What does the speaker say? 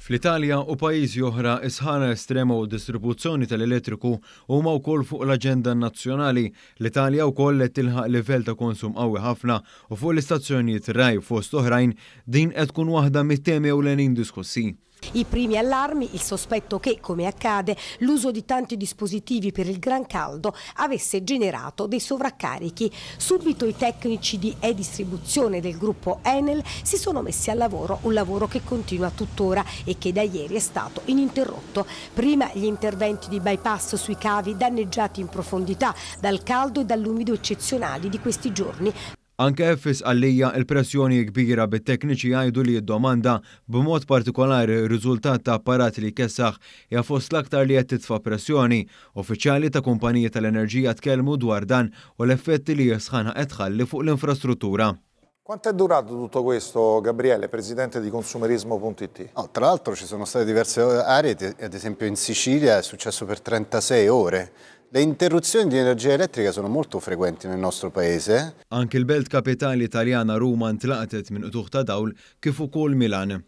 Fl-Italja u pajjiżi oħra isħana estrema u distribuzzjoni tal-elettriku huma wkoll fuq l-aġenda nazzjonali. L-Italja wkoll qed tilħaq livell ta' konsum qawwi ħafna u fuq l-istazzjonijiet raj fost oħrajn din qed tkun waħda mit-temi ewlenin diskussi. I primi allarmi, il sospetto che, come accade, l'uso di tanti dispositivi per il gran caldo avesse generato dei sovraccarichi. Subito i tecnici di e-distribuzione del gruppo Enel si sono messi al lavoro, un lavoro che continua tuttora e che da ieri è stato ininterrotto. Prima gli interventi di bypass sui cavi danneggiati in profondità dal caldo e dall'umido eccezionali di questi giorni, Anke effis għallija il-pressjoni kbira bit-tekniċi għajdu li id-domanda b'mod partikolari riżultat ta' apparat li kessaħ fost l-aktar li jattitfa pressjoni. Uffiċjali ta' kumpanija tal-enerġija tkellmu dwar dan u l-effetti li jisħanħa etħalli fuq l-infrastruttura. Quanto è durato tutto questo, Gabriele, presidente di consumerismo.it? No, tra l'altro ci sono state diverse aree, ad esempio in Sicilia è successo per 36 ore. Le interruzioni di energia elettrica sono molto frequenti nel nostro paese. Anche il belt capitale italiana Roma ntlaqtet min utuħ ta' dawl kif ukoll Milan.